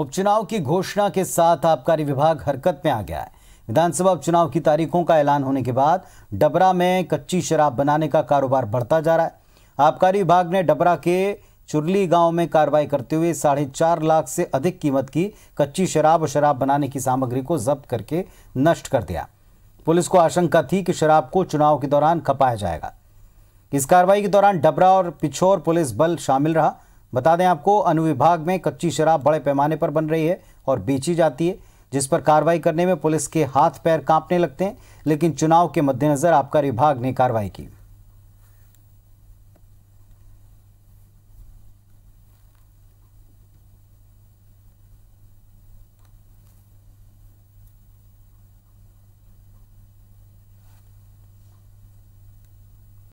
उपचुनाव की घोषणा के साथ आबकारी विभाग हरकत में आ गया है विधानसभा उपचुनाव की तारीखों का ऐलान होने के बाद डबरा में कच्ची शराब बनाने का कारोबार बढ़ता जा रहा है आबकारी विभाग ने डबरा के चुरली गांव में कार्रवाई करते हुए साढ़े चार लाख से अधिक कीमत की कच्ची शराब और शराब बनाने की सामग्री को जब्त करके नष्ट कर दिया पुलिस को आशंका थी कि शराब को चुनाव के दौरान खपाया जाएगा इस कार्रवाई के दौरान डबरा और पिछोर पुलिस बल शामिल रहा बता दें आपको अनुविभाग में कच्ची शराब बड़े पैमाने पर बन रही है और बेची जाती है जिस पर कार्रवाई करने में पुलिस के हाथ पैर कांपने लगते हैं लेकिन चुनाव के मद्देनज़र आपका विभाग ने कार्रवाई की